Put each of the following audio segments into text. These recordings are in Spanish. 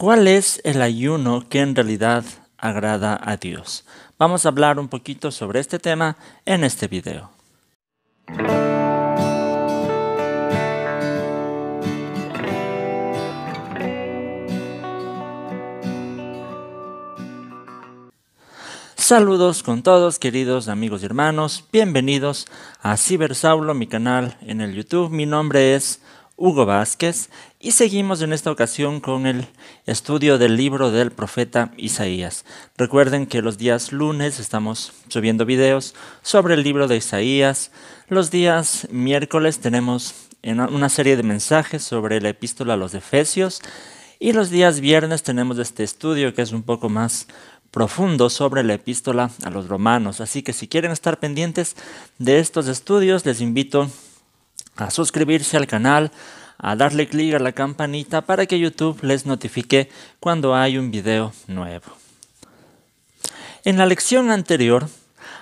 ¿Cuál es el ayuno que en realidad agrada a Dios? Vamos a hablar un poquito sobre este tema en este video. Saludos con todos, queridos amigos y hermanos. Bienvenidos a Cibersaulo, mi canal en el YouTube. Mi nombre es Hugo Vázquez y seguimos en esta ocasión con el estudio del libro del profeta Isaías. Recuerden que los días lunes estamos subiendo videos sobre el libro de Isaías. Los días miércoles tenemos una serie de mensajes sobre la epístola a los Efesios. Y los días viernes tenemos este estudio que es un poco más profundo sobre la epístola a los romanos. Así que si quieren estar pendientes de estos estudios, les invito a suscribirse al canal, a darle clic a la campanita para que YouTube les notifique cuando hay un video nuevo. En la lección anterior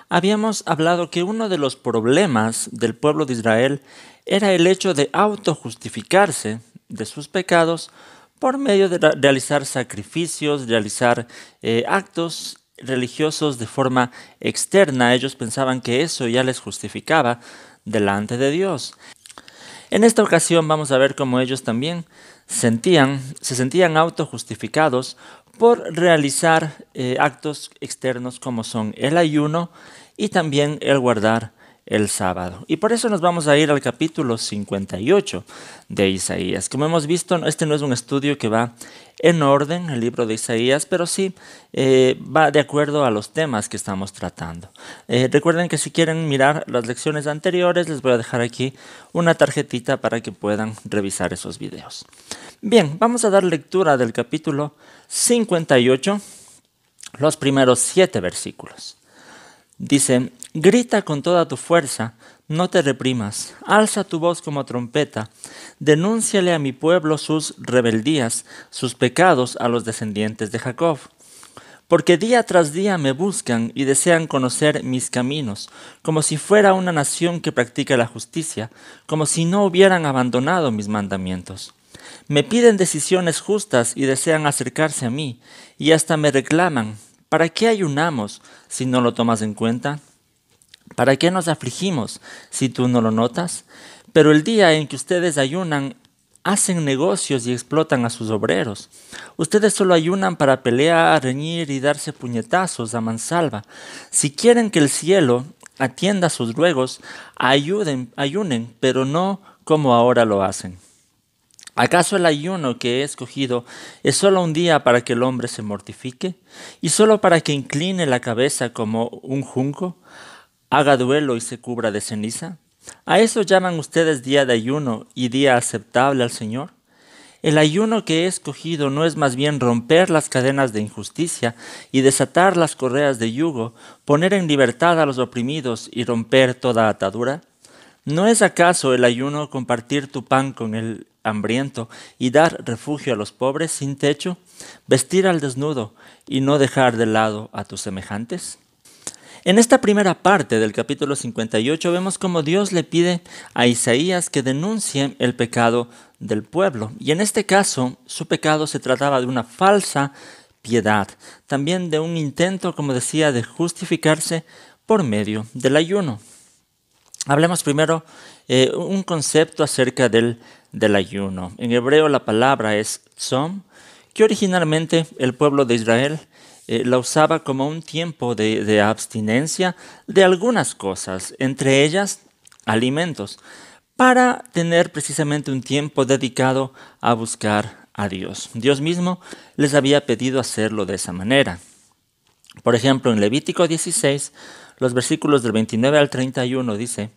habíamos hablado que uno de los problemas del pueblo de Israel era el hecho de autojustificarse de sus pecados por medio de realizar sacrificios, realizar eh, actos religiosos de forma externa. Ellos pensaban que eso ya les justificaba delante de Dios. En esta ocasión vamos a ver cómo ellos también sentían, se sentían autojustificados por realizar eh, actos externos como son el ayuno y también el guardar el sábado. Y por eso nos vamos a ir al capítulo 58 de Isaías. Como hemos visto, este no es un estudio que va en orden, el libro de Isaías, pero sí eh, va de acuerdo a los temas que estamos tratando. Eh, recuerden que si quieren mirar las lecciones anteriores, les voy a dejar aquí una tarjetita para que puedan revisar esos videos. Bien, vamos a dar lectura del capítulo 58, los primeros siete versículos. Dice, grita con toda tu fuerza, no te reprimas, alza tu voz como trompeta, denúnciale a mi pueblo sus rebeldías, sus pecados a los descendientes de Jacob. Porque día tras día me buscan y desean conocer mis caminos, como si fuera una nación que practica la justicia, como si no hubieran abandonado mis mandamientos. Me piden decisiones justas y desean acercarse a mí, y hasta me reclaman, ¿Para qué ayunamos si no lo tomas en cuenta? ¿Para qué nos afligimos si tú no lo notas? Pero el día en que ustedes ayunan, hacen negocios y explotan a sus obreros. Ustedes solo ayunan para pelear, reñir y darse puñetazos a mansalva. Si quieren que el cielo atienda sus ruegos, ayuden, ayunen, pero no como ahora lo hacen. ¿Acaso el ayuno que he escogido es solo un día para que el hombre se mortifique? ¿Y solo para que incline la cabeza como un junco, haga duelo y se cubra de ceniza? ¿A eso llaman ustedes día de ayuno y día aceptable al Señor? El ayuno que he escogido no es más bien romper las cadenas de injusticia y desatar las correas de yugo, poner en libertad a los oprimidos y romper toda atadura? ¿No es acaso el ayuno compartir tu pan con el hambriento y dar refugio a los pobres sin techo? ¿Vestir al desnudo y no dejar de lado a tus semejantes? En esta primera parte del capítulo 58 vemos cómo Dios le pide a Isaías que denuncie el pecado del pueblo. Y en este caso, su pecado se trataba de una falsa piedad, también de un intento, como decía, de justificarse por medio del ayuno. Hablemos primero eh, un concepto acerca del, del ayuno. En hebreo la palabra es tzom, que originalmente el pueblo de Israel eh, la usaba como un tiempo de, de, abstinencia de algunas cosas, entre ellas alimentos, para tener precisamente un tiempo dedicado a buscar a Dios. Dios mismo les había pedido hacerlo de esa manera. Por ejemplo, en Levítico 16, los versículos del 29 al 31 dice,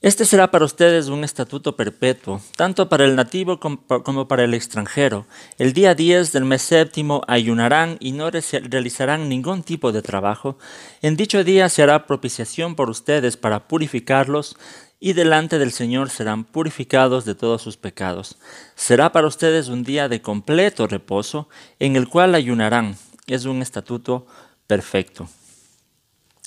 Este será para ustedes un estatuto perpetuo, tanto para el nativo como para el extranjero. El día 10 del mes séptimo ayunarán y no realizarán ningún tipo de trabajo. En dicho día se hará propiciación por ustedes para purificarlos y delante del Señor serán purificados de todos sus pecados. Será para ustedes un día de completo reposo en el cual ayunarán. Es un estatuto perfecto.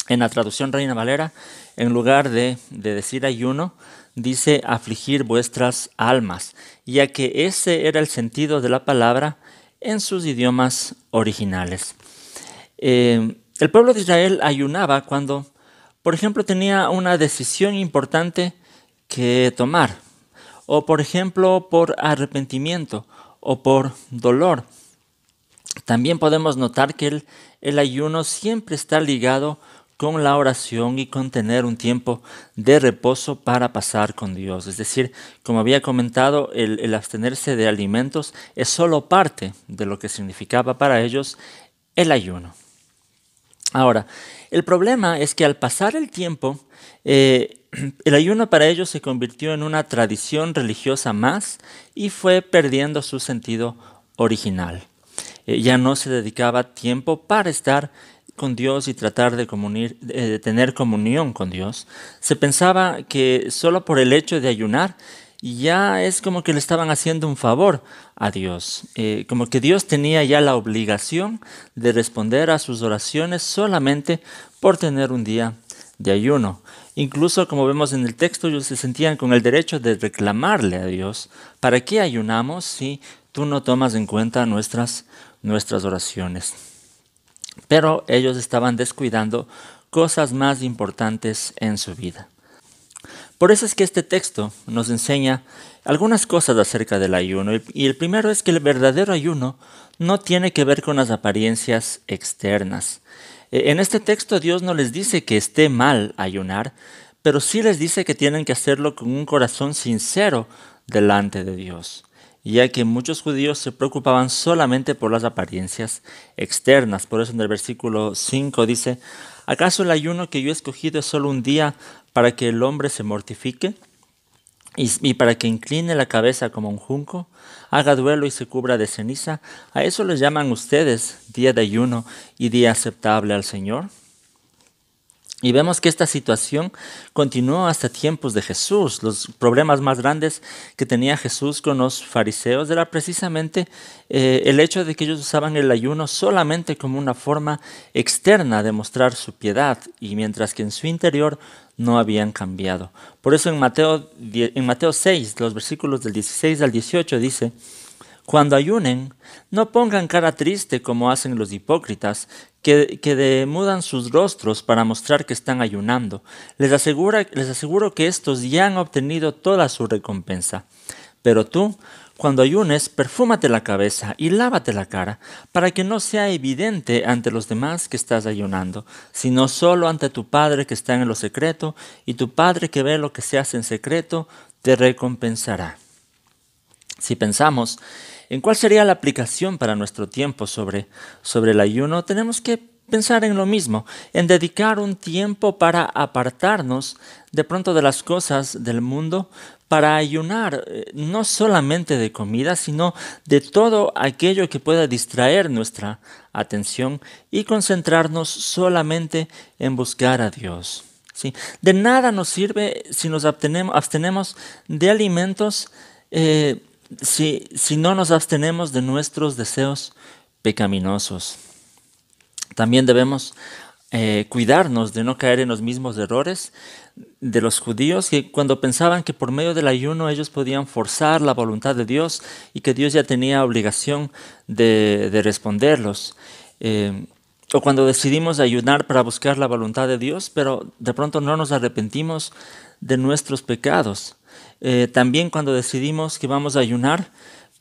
En la traducción Reina Valera, en lugar de, de decir ayuno, dice afligir vuestras almas, ya que ese era el sentido de la palabra en sus idiomas originales. Eh, el pueblo de Israel ayunaba cuando, por ejemplo, tenía una decisión importante que tomar, o por ejemplo por arrepentimiento o por dolor. También podemos notar que el, el ayuno siempre está ligado con la oración y con tener un tiempo de reposo para pasar con Dios. Es decir, como había comentado, el, abstenerse de alimentos es solo parte de lo que significaba para ellos el ayuno. Ahora, el problema es que al pasar el tiempo, eh, el ayuno para ellos se convirtió en una tradición religiosa más y fue perdiendo su sentido original. Eh, ya no se dedicaba tiempo para estar con Dios y tratar de, de tener comunión con Dios, se pensaba que solo por el hecho de ayunar ya es como que le estaban haciendo un favor a Dios, eh, como que Dios tenía ya la obligación de responder a sus oraciones solamente por tener un día de ayuno. Incluso, como vemos en el texto, ellos se sentían con el derecho de reclamarle a Dios, ¿para qué ayunamos si tú no tomas en cuenta nuestras, nuestras oraciones? pero ellos estaban descuidando cosas más importantes en su vida. Por eso es que este texto nos enseña algunas cosas acerca del ayuno. Y el primero es que el verdadero ayuno no tiene que ver con las apariencias externas. E, en este texto Dios no les dice que esté mal ayunar, pero sí les dice que tienen que hacerlo con un corazón sincero delante de Dios ya que muchos judíos se preocupaban solamente por las apariencias externas. Por eso en el versículo 5 dice, ¿acaso el ayuno que yo he escogido es solo un día para que el hombre se mortifique? Y, para que incline la cabeza como un junco, haga duelo y se cubra de ceniza, a eso les llaman ustedes día de ayuno y día aceptable al Señor. Y vemos que esta situación continuó hasta tiempos de Jesús. Los problemas más grandes que tenía Jesús con los fariseos era precisamente eh, el hecho de que ellos usaban el ayuno solamente como una forma externa de mostrar su piedad, y mientras que en su interior no habían cambiado. Por eso en Mateo, en Mateo 6, los versículos del 16 al 18 dice, cuando ayunen, no pongan cara triste como hacen los hipócritas, que, demudan sus rostros para mostrar que están ayunando. Les, les aseguro que estos ya han obtenido toda su recompensa. Pero tú, cuando ayunes, perfúmate la cabeza y lávate la cara, para que no sea evidente ante los demás que estás ayunando, sino solo ante tu Padre que está en lo secreto, y tu Padre que ve lo que se hace en secreto, te recompensará. Si pensamos en cuál sería la aplicación para nuestro tiempo sobre, sobre el ayuno, tenemos que pensar en lo mismo, en dedicar un tiempo para apartarnos de pronto de las cosas del mundo, para ayunar eh, no solamente de comida, sino de todo aquello que pueda distraer nuestra atención y concentrarnos solamente en buscar a Dios. ¿sí? De nada nos sirve si nos abstenemos, de alimentos eh, si, no nos abstenemos de nuestros deseos pecaminosos. También debemos eh, cuidarnos de no caer en los mismos errores de los judíos que cuando pensaban que por medio del ayuno ellos podían forzar la voluntad de Dios y que Dios ya tenía obligación de, responderlos. Eh, o cuando decidimos ayunar para buscar la voluntad de Dios, pero de pronto no nos arrepentimos de nuestros pecados. Eh, también cuando decidimos que vamos a ayunar,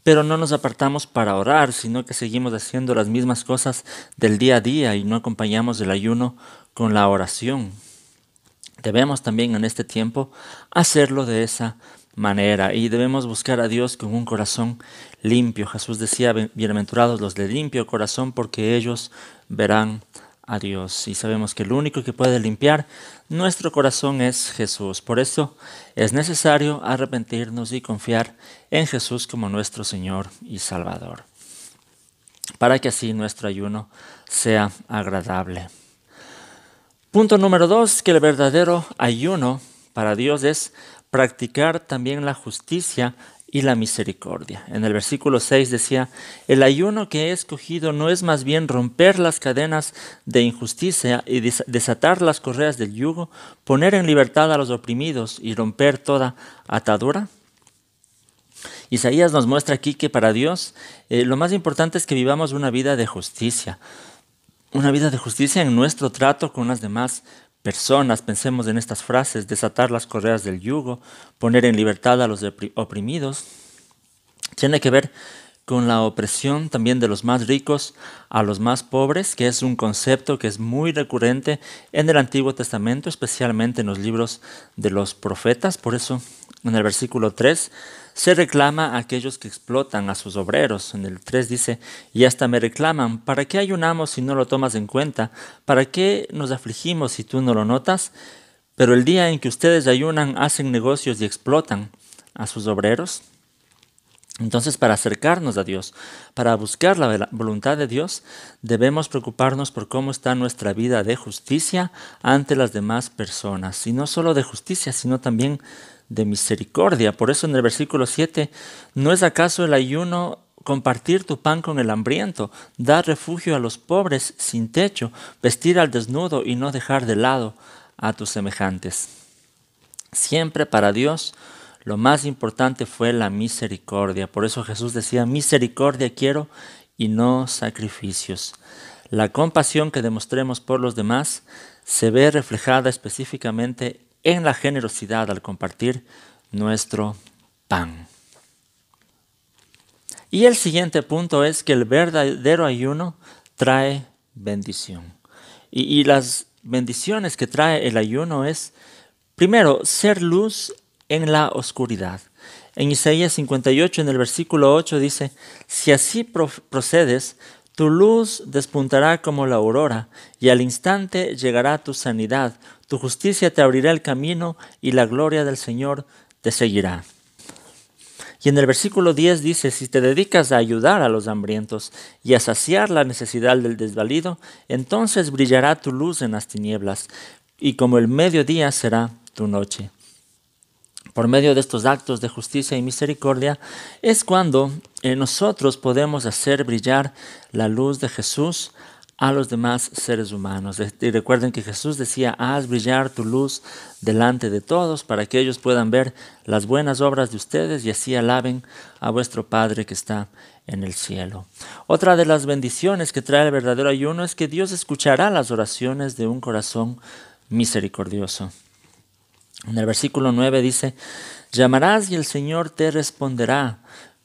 pero no nos apartamos para orar, sino que seguimos haciendo las mismas cosas del día a día y no acompañamos el ayuno con la oración. Debemos también en este tiempo hacerlo de esa manera y debemos buscar a Dios con un corazón limpio. Jesús decía, bienaventurados los de limpio corazón porque ellos verán Dios y sabemos que el único que puede limpiar nuestro corazón es Jesús. Por eso es necesario arrepentirnos y confiar en Jesús como nuestro Señor y Salvador, para que así nuestro ayuno sea agradable. Punto número dos, que el verdadero ayuno para Dios es practicar también la justicia y la misericordia. En el versículo 6 decía, el ayuno que he escogido no es más bien romper las cadenas de injusticia y desatar las correas del yugo, poner en libertad a los oprimidos y romper toda atadura. Isaías nos muestra aquí que para Dios eh, lo más importante es que vivamos una vida de justicia, una vida de justicia en nuestro trato con las demás personas, pensemos en estas frases, desatar las correas del yugo, poner en libertad a los oprimidos, tiene que ver con la opresión también de los más ricos a los más pobres, que es un concepto que es muy recurrente en el Antiguo Testamento, especialmente en los libros de los profetas. Por eso en el versículo 3 se reclama a aquellos que explotan a sus obreros. En el 3 dice, y hasta me reclaman, ¿para qué ayunamos si no lo tomas en cuenta? ¿Para qué nos afligimos si tú no lo notas? Pero el día en que ustedes ayunan, hacen negocios y explotan a sus obreros. Entonces, para acercarnos a Dios, para buscar la voluntad de Dios, debemos preocuparnos por cómo está nuestra vida de justicia ante las demás personas. Y no solo de justicia, sino también de misericordia. Por eso en el versículo 7, ¿no es acaso el ayuno compartir tu pan con el hambriento, dar refugio a los pobres sin techo, vestir al desnudo y no dejar de lado a tus semejantes? Siempre para Dios lo más importante fue la misericordia. Por eso Jesús decía, misericordia quiero y no sacrificios. La compasión que demostremos por los demás se ve reflejada específicamente en la generosidad al compartir nuestro pan. Y el siguiente punto es que el verdadero ayuno trae bendición. Y, las bendiciones que trae el ayuno es, primero, ser luz en la oscuridad. En Isaías 58, en el versículo 8 dice, si así procedes, tu luz despuntará como la aurora, y al instante llegará tu sanidad, tu justicia te abrirá el camino, y la gloria del Señor te seguirá. Y en el versículo 10 dice, si te dedicas a ayudar a los hambrientos y a saciar la necesidad del desvalido, entonces brillará tu luz en las tinieblas, y como el mediodía será tu noche por medio de estos actos de justicia y misericordia, es cuando eh, nosotros podemos hacer brillar la luz de Jesús a los demás seres humanos. Y recuerden que Jesús decía, haz brillar tu luz delante de todos para que ellos puedan ver las buenas obras de ustedes y así alaben a vuestro Padre que está en el cielo. Otra de las bendiciones que trae el verdadero ayuno es que Dios escuchará las oraciones de un corazón misericordioso. En el versículo 9 dice, llamarás y el Señor te responderá,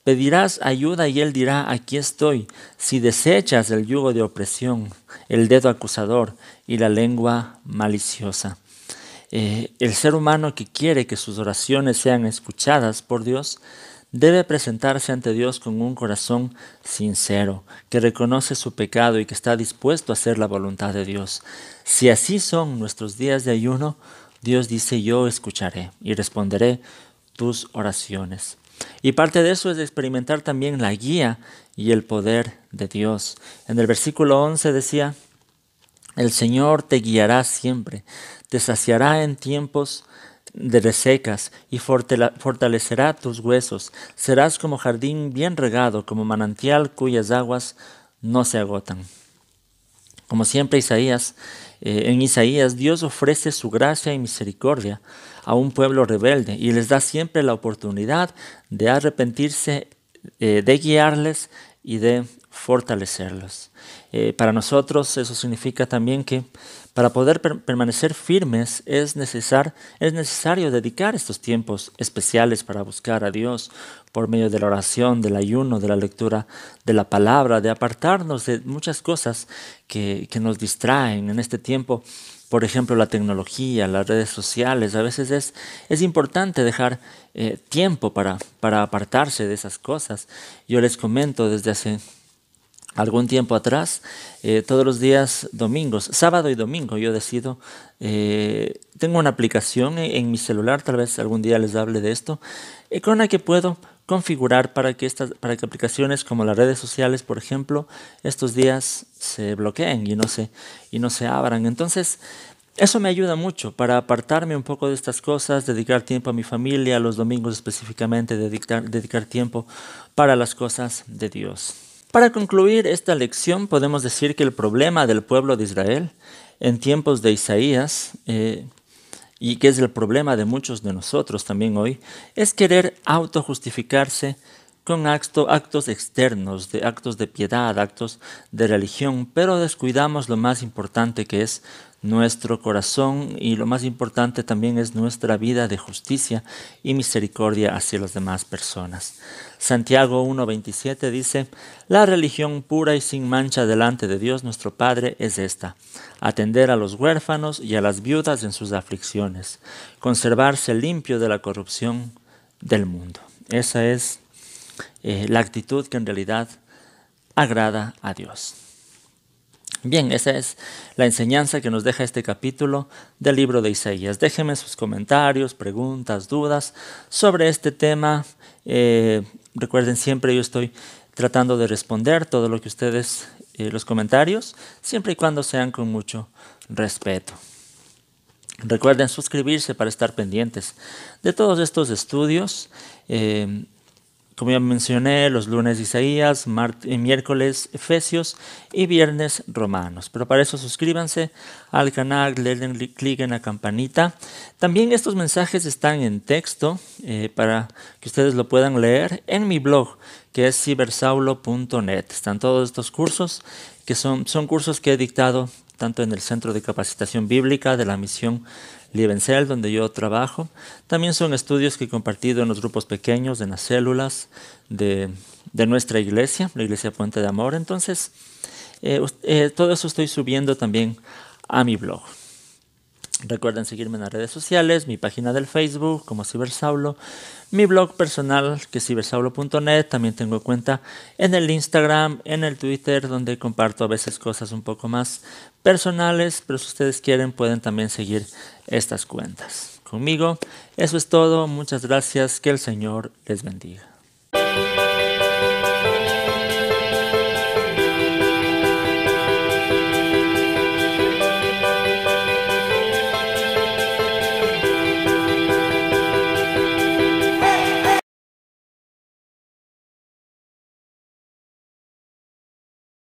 pedirás ayuda y Él dirá, aquí estoy, si desechas el yugo de opresión, el dedo acusador y la lengua maliciosa. Eh, el ser humano que quiere que sus oraciones sean escuchadas por Dios, debe presentarse ante Dios con un corazón sincero, que reconoce su pecado y que está dispuesto a hacer la voluntad de Dios. Si así son nuestros días de ayuno, Dios dice, yo escucharé y responderé tus oraciones. Y parte de eso es experimentar también la guía y el poder de Dios. En el versículo 11 decía, el Señor te guiará siempre, te saciará en tiempos de resecas y fortalecerá tus huesos. Serás como jardín bien regado, como manantial cuyas aguas no se agotan. Como siempre Isaías, eh, en Isaías Dios ofrece su gracia y misericordia a un pueblo rebelde y les da siempre la oportunidad de arrepentirse, eh, de guiarles y de fortalecerlos. Eh, para nosotros eso significa también que para poder permanecer firmes es, es necesario dedicar estos tiempos especiales para buscar a Dios por medio de la oración, del ayuno, de la lectura de la palabra, de apartarnos de muchas cosas que, nos distraen en este tiempo por ejemplo, la tecnología, las redes sociales. A veces es, es importante dejar eh, tiempo para, para apartarse de esas cosas. Yo les comento desde hace algún tiempo atrás, eh, todos los días domingos, sábado y domingo yo decido, eh, tengo una aplicación en, mi celular, tal vez algún día les hable de esto, eh, con la que puedo configurar para que, estas, para que aplicaciones como las redes sociales, por ejemplo, estos días se bloqueen y no se, y no se abran. Entonces, eso me ayuda mucho para apartarme un poco de estas cosas, dedicar tiempo a mi familia, los domingos específicamente, dedicar tiempo para las cosas de Dios. Para concluir esta lección podemos decir que el problema del pueblo de Israel en tiempos de Isaías, eh, y que es el problema de muchos de nosotros también hoy, es querer autojustificarse con actos externos, de actos de piedad, actos de religión, pero descuidamos lo más importante que es nuestro corazón y lo más importante también es nuestra vida de justicia y misericordia hacia las demás personas. Santiago 1.27 dice, La religión pura y sin mancha delante de Dios nuestro Padre es esta, atender a los huérfanos y a las viudas en sus aflicciones, conservarse limpio de la corrupción del mundo. Esa es eh, la actitud que en realidad agrada a Dios. Bien, esa es la enseñanza que nos deja este capítulo del libro de Isaías. Déjenme sus comentarios, preguntas, dudas sobre este tema. Eh, recuerden siempre, yo estoy tratando de responder todo lo que ustedes, eh, los comentarios, siempre y cuando sean con mucho respeto. Recuerden suscribirse para estar pendientes de todos estos estudios. Eh, como ya mencioné, los lunes Isaías, eh, miércoles Efesios y viernes Romanos. Pero para eso suscríbanse al canal, le den clic en la campanita. También estos mensajes están en texto eh, para que ustedes lo puedan leer en mi blog que es cibersaulo.net. Están todos estos cursos que son, son cursos que he dictado tanto en el Centro de Capacitación Bíblica de la Misión Liebensel, donde yo trabajo. También son estudios que he compartido en los grupos pequeños, en las células de, nuestra iglesia, la iglesia Puente de Amor. Entonces, eh, eh, todo eso estoy subiendo también a mi blog. Recuerden seguirme en las redes sociales, mi página del Facebook como Cibersaulo, mi blog personal que es cibersaulo.net, también tengo cuenta en el Instagram, en el Twitter, donde comparto a veces cosas un poco más personales, pero si ustedes quieren pueden también seguir estas cuentas. Conmigo, eso es todo, muchas gracias, que el Señor les bendiga.